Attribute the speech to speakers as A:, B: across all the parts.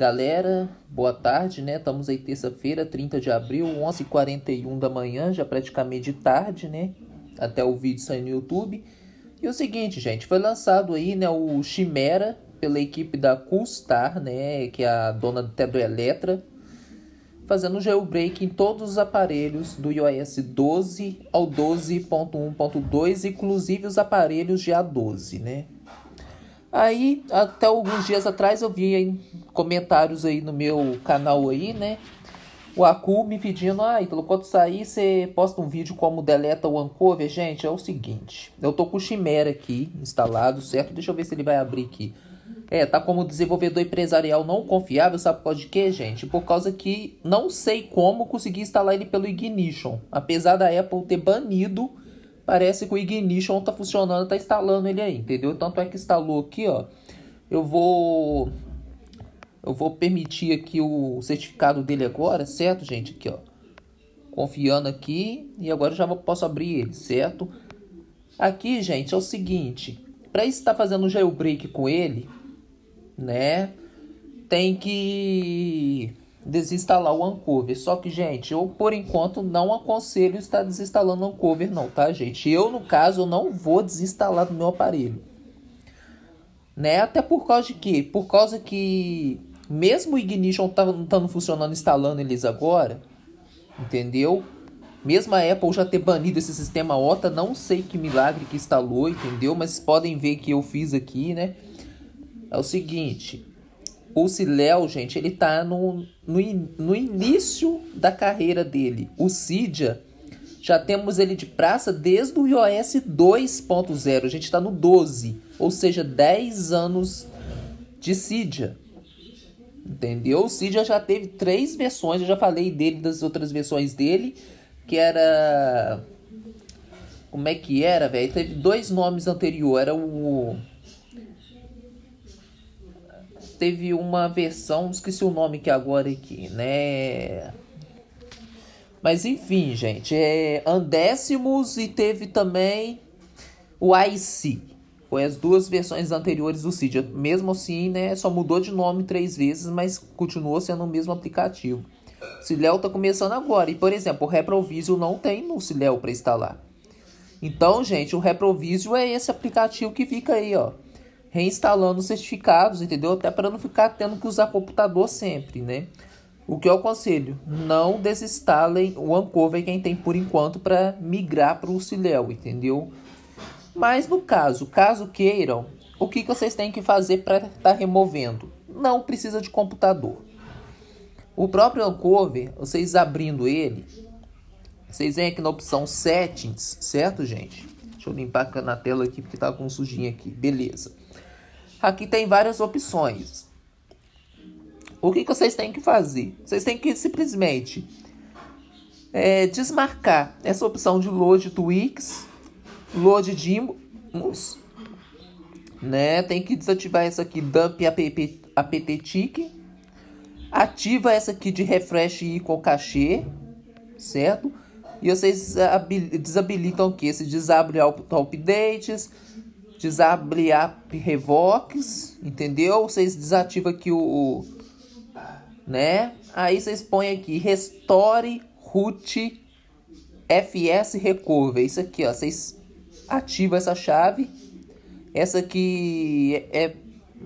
A: Galera, boa tarde, né? Estamos aí terça-feira, 30 de abril, 11h41 da manhã, já praticamente tarde, né? Até o vídeo sair no YouTube. E o seguinte, gente, foi lançado aí, né, o Chimera pela equipe da Coolstar, né, que é a dona do Eletra, fazendo jailbreak em todos os aparelhos do iOS 12 ao 12.1.2, inclusive os aparelhos de A12, né? Aí, até alguns dias atrás, eu vi comentários aí no meu canal aí, né? O Aku me pedindo, ah, Ítalo, quando sair, você posta um vídeo como deleta o Ancover. Gente, é o seguinte, eu tô com o Chimera aqui instalado, certo? Deixa eu ver se ele vai abrir aqui. É, tá como desenvolvedor empresarial não confiável, sabe por causa de quê, gente? Por causa que não sei como consegui instalar ele pelo Ignition. Apesar da Apple ter banido parece que o ignition tá funcionando, tá instalando ele aí, entendeu? Tanto é que instalou aqui, ó. Eu vou eu vou permitir aqui o certificado dele agora, certo, gente? Aqui, ó. Confiando aqui e agora já posso abrir ele, certo? Aqui, gente, é o seguinte, para estar tá fazendo jailbreak com ele, né? Tem que desinstalar o Uncover. Só que, gente, eu por enquanto não aconselho estar desinstalando o Uncover, não, tá, gente? Eu, no caso, eu não vou desinstalar do meu aparelho. Né? Até por causa de quê? Por causa que, mesmo o Ignition tá, não estando funcionando, instalando eles agora, entendeu? Mesmo a Apple já ter banido esse sistema OTA, não sei que milagre que instalou, entendeu? Mas podem ver que eu fiz aqui, né? É o seguinte, o Silel, gente, ele tá no, no, no início da carreira dele. O Cidia, já temos ele de praça desde o iOS 2.0. A gente está no 12, ou seja, 10 anos de Cydia. Entendeu? O Cydia já teve três versões, eu já falei dele, das outras versões dele, que era... Como é que era, velho? Teve dois nomes anterior, era o teve uma versão, esqueci o nome que agora aqui, né? Mas enfim, gente, é Andécimos e teve também o IC. Foi as duas versões anteriores do Cid. Mesmo assim, né, só mudou de nome três vezes, mas continuou sendo o mesmo aplicativo. O tá começando agora. E, por exemplo, o Reprovisio não tem no Ciléo para instalar. Então, gente, o Reprovisio é esse aplicativo que fica aí, ó reinstalando os certificados, entendeu? Até para não ficar tendo que usar computador sempre, né? O que eu aconselho? Não desinstalem o Ancover quem tem por enquanto para migrar para o Ciléu, entendeu? Mas no caso, caso queiram, o que, que vocês têm que fazer para estar tá removendo? Não precisa de computador. O próprio Ancover, vocês abrindo ele, vocês vêm aqui na opção Settings, certo, gente? Deixa eu limpar na tela aqui porque tá com sujinho aqui. Beleza. Aqui tem várias opções. O que, que vocês têm que fazer? Vocês têm que simplesmente é, desmarcar essa opção de load Twix, load Dimos, né? Tem que desativar essa aqui, dump app, tick. ativa essa aqui de refresh com cachê, certo? E vocês desabilitam que esse desabre auto updates, desabrear revoques, entendeu? Vocês desativam aqui o, o, né? Aí vocês põem aqui restore root fs recover. Isso aqui, ó, vocês ativam essa chave. Essa aqui é, é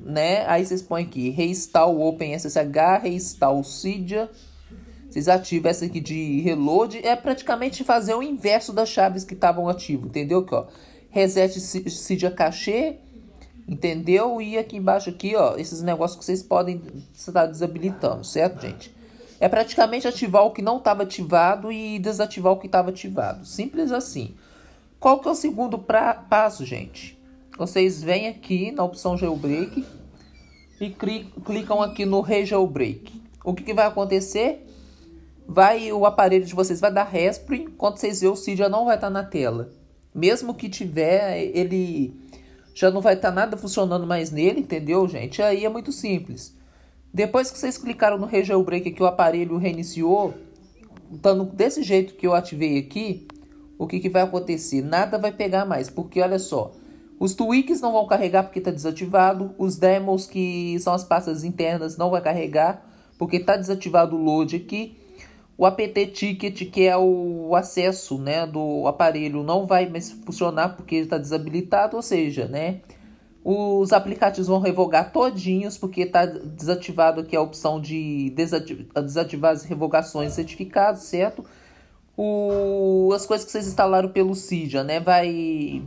A: né? Aí vocês põem aqui reinstall ssh, reinstall Cydia. Vocês ativam essa aqui de reload, é praticamente fazer o inverso das chaves que estavam ativo, entendeu que ó? reset Cidia Cachê, entendeu? E aqui embaixo aqui, ó, esses negócios que vocês podem estar tá desabilitando, certo, gente? É praticamente ativar o que não estava ativado e desativar o que estava ativado. Simples assim. Qual que é o segundo pra, passo, gente? Vocês vêm aqui na opção Jailbreak e clicam aqui no Rejailbreak. O que, que vai acontecer? Vai, o aparelho de vocês vai dar respring. enquanto vocês veem, o Cydia não vai estar tá na tela mesmo que tiver, ele já não vai estar tá nada funcionando mais nele, entendeu, gente? Aí é muito simples. Depois que vocês clicaram no Jailbreak que o aparelho reiniciou, estando desse jeito que eu ativei aqui, o que, que vai acontecer? Nada vai pegar mais, porque olha só, os tweaks não vão carregar porque está desativado, os demos que são as pastas internas não vai carregar, porque está desativado o load aqui, o APT Ticket, que é o acesso né, do aparelho, não vai mais funcionar porque ele está desabilitado, ou seja, né, os aplicativos vão revogar todinhos porque está desativado aqui é a opção de desativar as revogações certificados, certo? O, as coisas que vocês instalaram pelo Cydia, né, vai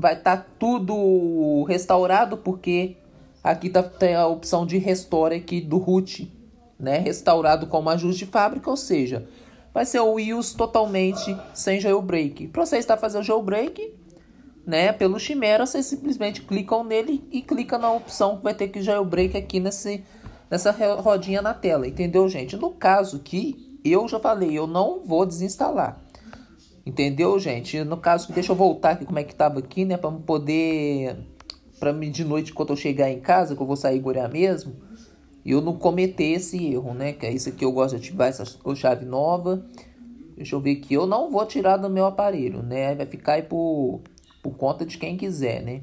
A: vai estar tá tudo restaurado porque aqui tá, tem a opção de restore aqui do root né? Restaurado como ajuste de fábrica, ou seja, vai ser o Wheels totalmente sem jailbreak. Para você estar fazendo jailbreak, né, pelo Chimera, vocês simplesmente clicam nele e clica na opção que vai ter que jailbreak aqui nesse, nessa rodinha na tela, entendeu, gente? No caso que eu já falei, eu não vou desinstalar. Entendeu, gente? No caso, deixa eu voltar aqui como é que tava aqui, né, para poder para mim de noite quando eu chegar em casa, que eu vou sair gurear mesmo e eu não cometer esse erro, né? Que é isso que eu gosto de ativar essa chave nova. Deixa eu ver aqui, eu não vou tirar do meu aparelho, né? Vai ficar aí por, por conta de quem quiser, né?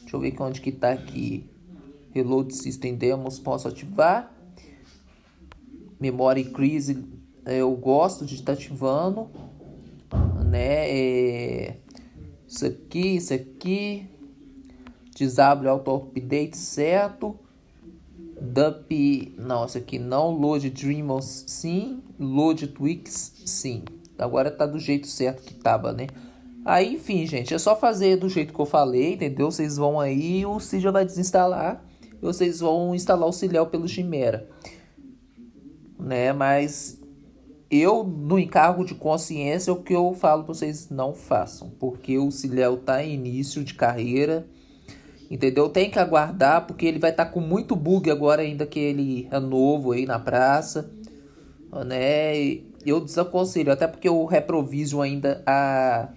A: Deixa eu ver onde que tá aqui. Reload System Demos, posso ativar. Memória Crise, é, eu gosto de estar ativando, né? É... Isso aqui, isso aqui. Desable Auto Update, certo? Dup, nossa, aqui não, load Dreamers sim, load Twix sim. Agora tá do jeito certo que tava, né? Aí, enfim, gente, é só fazer do jeito que eu falei, entendeu? Vocês vão aí, o Cid já vai desinstalar, vocês vão instalar o Ciléu pelo Chimera. Né? Mas eu, no encargo de consciência, é o que eu falo pra vocês não façam, porque o Ciléu tá em início de carreira, Entendeu? Tem que aguardar, porque ele vai estar tá com muito bug agora, ainda que ele é novo aí na praça. Né? E eu desaconselho, até porque o Reprovision ainda a,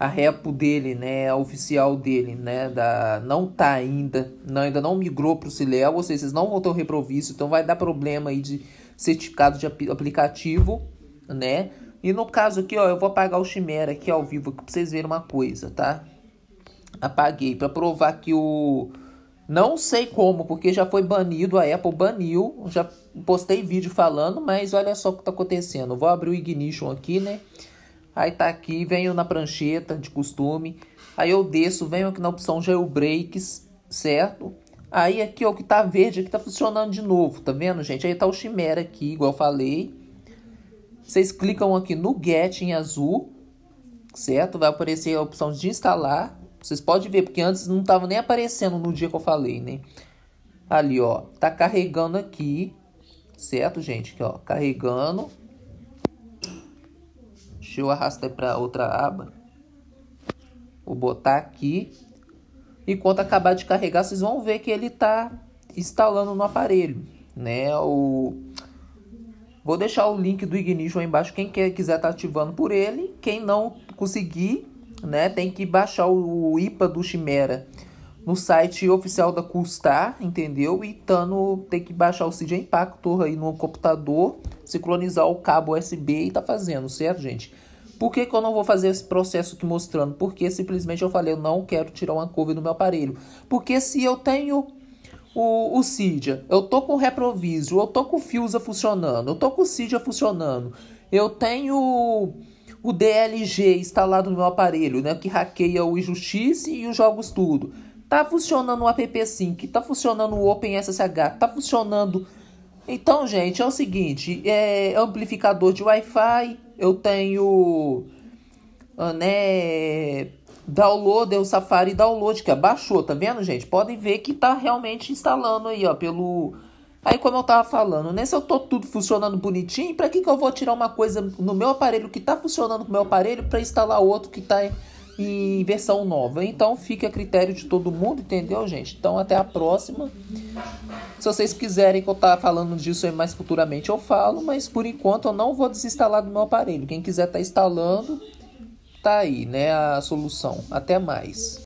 A: a repo dele, né? A oficial dele, né? Da, não tá ainda. Não, ainda não migrou pro o ou seja, vocês não vão ter o Reprovision, então vai dar problema aí de certificado de aplicativo, né? E no caso aqui, ó, eu vou apagar o Chimera aqui ao vivo aqui pra vocês verem uma coisa, tá? Apaguei para provar que o não sei como, porque já foi banido, a Apple baniu, já postei vídeo falando, mas olha só o que está acontecendo. Vou abrir o ignition aqui, né? Aí tá aqui, venho na prancheta de costume. Aí eu desço, venho aqui na opção jailbreaks, certo? Aí aqui ó, o que tá verde aqui tá funcionando de novo, tá vendo, gente? Aí tá o Chimera aqui, igual eu falei. Vocês clicam aqui no get em azul, certo? Vai aparecer a opção de instalar. Vocês podem ver, porque antes não estava nem aparecendo no dia que eu falei, né? Ali, ó, tá carregando aqui, certo, gente? Aqui, ó, carregando. Deixa eu arrastar para outra aba. Vou botar aqui. E quando acabar de carregar, vocês vão ver que ele tá instalando no aparelho, né? O... Vou deixar o link do Ignition aí embaixo, quem quer, quiser tá ativando por ele. Quem não conseguir, né? Tem que baixar o IPA do Chimera no site oficial da Custar, entendeu? E tando, tem que baixar o CJ Impactor aí no computador, sincronizar o cabo USB e tá fazendo, certo, gente? Por que, que eu não vou fazer esse processo aqui mostrando? Porque simplesmente eu falei, eu não quero tirar uma couve do meu aparelho. Porque se eu tenho o, o Cydia, eu tô com o Reproviso, eu tô com o Fusa funcionando, eu tô com o Cydia funcionando, eu tenho o DLG instalado no meu aparelho, né, que hackeia o Injustice e os jogos tudo. Tá funcionando o app que tá funcionando o OpenSSH, tá funcionando. Então, gente, é o seguinte, é amplificador de Wi-Fi, eu tenho ah, né, download, é o Safari download que abaixou, tá vendo, gente? Podem ver que tá realmente instalando aí, ó, pelo Aí, como eu tava falando, né? Se eu tô tudo funcionando bonitinho, para que, que eu vou tirar uma coisa no meu aparelho que tá funcionando o meu aparelho para instalar outro que tá em, em versão nova? Então, fica a critério de todo mundo, entendeu, gente? Então, até a próxima. Se vocês quiserem que eu tá falando disso aí mais futuramente, eu falo, mas por enquanto eu não vou desinstalar do meu aparelho. Quem quiser tá instalando, tá aí, né? A solução. Até mais.